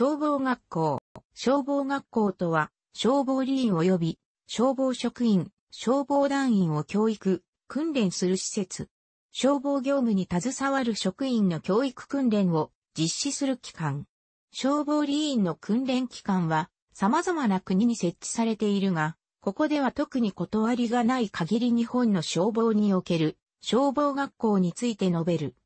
消防学校。消防学校とは、消防理員及び、消防職員、消防団員を教育、訓練する施設。消防業務に携わる職員の教育訓練を実施する機関。消防理員の訓練機関は様々な国に設置されているが、ここでは特に断りがない限り日本の消防における消防学校について述べる。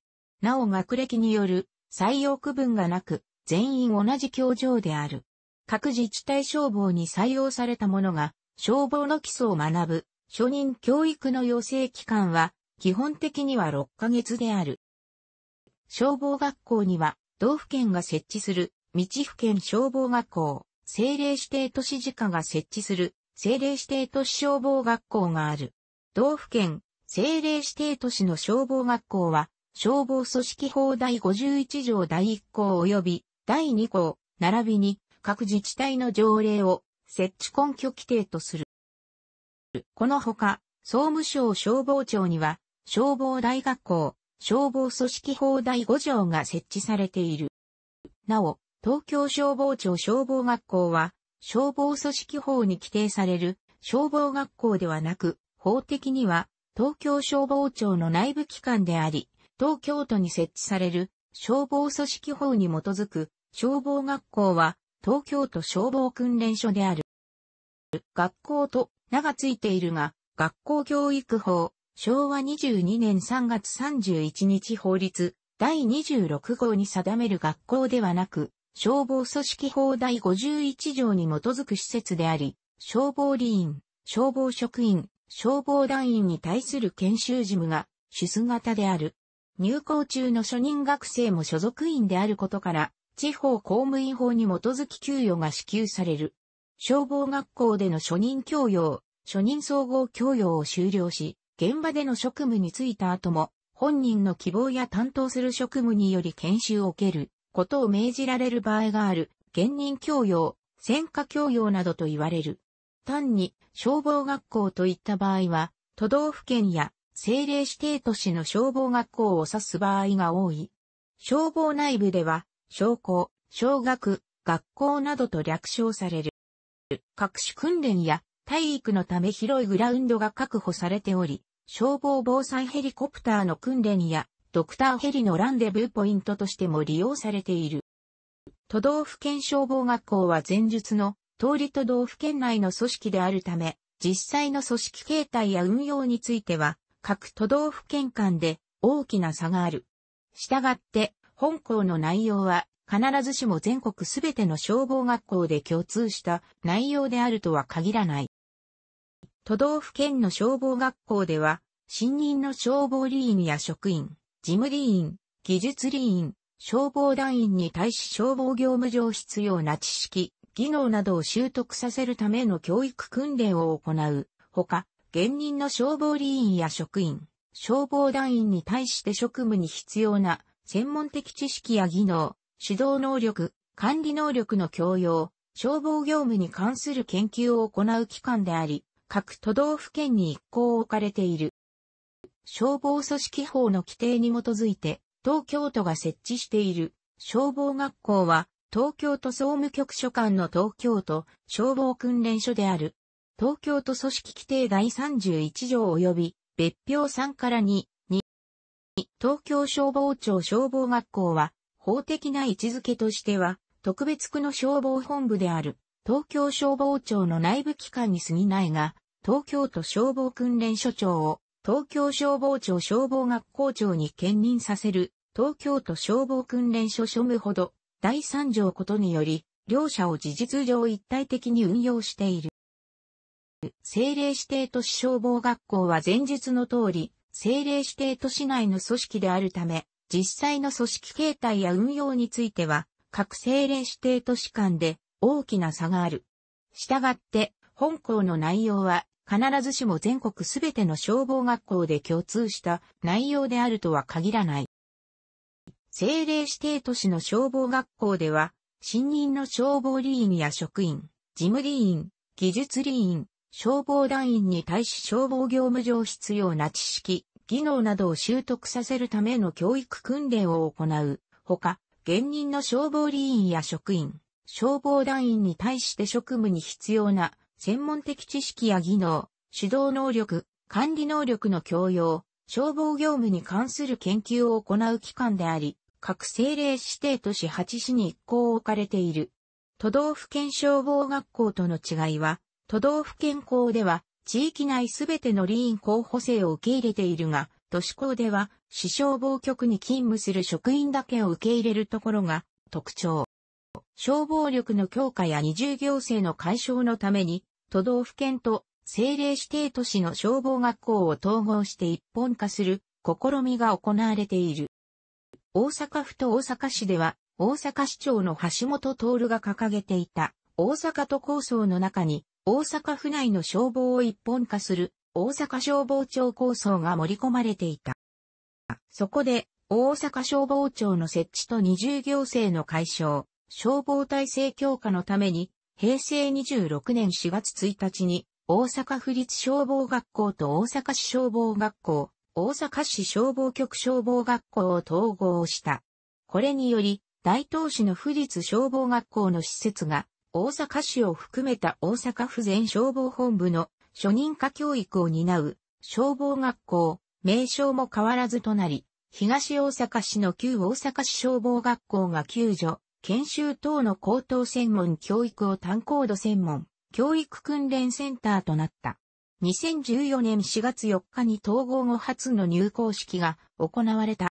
なお学歴による採用区分がなく、全員同じ教場である。各自治体消防に採用された者が、消防の基礎を学ぶ、初任教育の養成期間は、基本的には6ヶ月である。消防学校には、道府県が設置する、道府県消防学校、政令指定都市自家が設置する、政令指定都市消防学校がある。道府県、政令指定都市の消防学校は、消防組織法第51条第1項及び第2項、並びに各自治体の条例を設置根拠規定とする。このほか、総務省消防庁には、消防大学校、消防組織法第5条が設置されている。なお、東京消防庁消防学校は、消防組織法に規定される消防学校ではなく、法的には東京消防庁の内部機関であり、東京都に設置される消防組織法に基づく消防学校は東京都消防訓練所である。学校と名がついているが、学校教育法、昭和22年3月31日法律第26号に定める学校ではなく、消防組織法第51条に基づく施設であり、消防理員、消防職員、消防団員に対する研修事務が、主姿である。入校中の初任学生も所属員であることから、地方公務員法に基づき給与が支給される。消防学校での初任教養、初任総合教養を修了し、現場での職務に就いた後も、本人の希望や担当する職務により研修を受けることを命じられる場合がある、現任教養、専科教養などと言われる。単に消防学校といった場合は、都道府県や政令指定都市の消防学校を指す場合が多い。消防内部では、小校、小学、学校などと略称される。各種訓練や体育のため広いグラウンドが確保されており、消防防災ヘリコプターの訓練やドクターヘリのランデブーポイントとしても利用されている。都道府県消防学校は前述の通り都道府県内の組織であるため、実際の組織形態や運用については各都道府県間で大きな差がある。したがって、本校の内容は必ずしも全国すべての消防学校で共通した内容であるとは限らない。都道府県の消防学校では、新任の消防理員や職員、事務理員、技術理員、消防団員に対し消防業務上必要な知識、技能などを習得させるための教育訓練を行う。ほか、現任の消防理員や職員、消防団員に対して職務に必要な専門的知識や技能、指導能力、管理能力の共用、消防業務に関する研究を行う機関であり、各都道府県に一を置かれている。消防組織法の規定に基づいて、東京都が設置している消防学校は、東京都総務局所管の東京都消防訓練所である。東京都組織規定第31条及び、別表3から2、2、東京消防庁消防学校は、法的な位置づけとしては、特別区の消防本部である、東京消防庁の内部機関に過ぎないが、東京都消防訓練所長を、東京消防庁消防学校長に兼任させる、東京都消防訓練所所務ほど、第3条ことにより、両者を事実上一体的に運用している。政令指定都市消防学校は前述の通り、政令指定都市内の組織であるため、実際の組織形態や運用については、各政令指定都市間で大きな差がある。したがって、本校の内容は必ずしも全国すべての消防学校で共通した内容であるとは限らない。政令指定都市の消防学校では、新任の消防理員や職員、事務理員、技術理員、消防団員に対し消防業務上必要な知識、技能などを習得させるための教育訓練を行う。ほか、現任の消防理員や職員、消防団員に対して職務に必要な専門的知識や技能、指導能力、管理能力の教養、消防業務に関する研究を行う機関であり、各政令指定都市8市に一を置かれている。都道府県消防学校との違いは、都道府県校では、地域内すべての理員候補生を受け入れているが、都市校では、市消防局に勤務する職員だけを受け入れるところが特徴。消防力の強化や二重行政の解消のために、都道府県と政令指定都市の消防学校を統合して一本化する試みが行われている。大阪府と大阪市では、大阪市長の橋本徹が掲げていた大阪都構想の中に、大阪府内の消防を一本化する大阪消防庁構想が盛り込まれていた。そこで、大阪消防庁の設置と二重行政の解消、消防体制強化のために、平成26年4月1日に、大阪府立消防学校と大阪市消防学校、大阪市消防局消防学校を統合した。これにより、大東市の府立消防学校の施設が大阪市を含めた大阪府全消防本部の初任科教育を担う消防学校、名称も変わらずとなり、東大阪市の旧大阪市消防学校が救助、研修等の高等専門教育を単高度専門、教育訓練センターとなった。2014年4月4日に統合後初の入校式が行われた。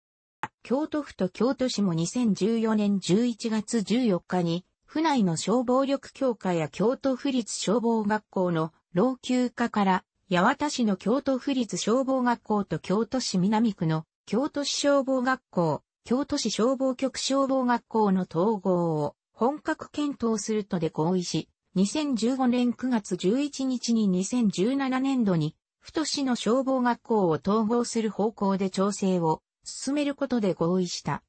京都府と京都市も2014年11月14日に府内の消防力強化や京都府立消防学校の老朽化から、八幡市の京都府立消防学校と京都市南区の京都市消防学校、京都市消防局消防学校の統合を本格検討するとで合意し、2015年9月11日に2017年度に、府と市の消防学校を統合する方向で調整を進めることで合意した。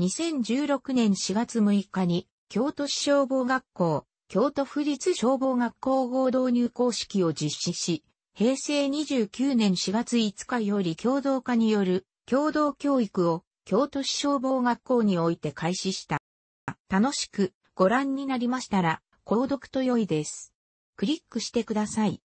2016年4月6日に京都市消防学校、京都府立消防学校合同入校式を実施し、平成29年4月5日より共同化による共同教育を京都市消防学校において開始した。楽しくご覧になりましたら、購読と良いです。クリックしてください。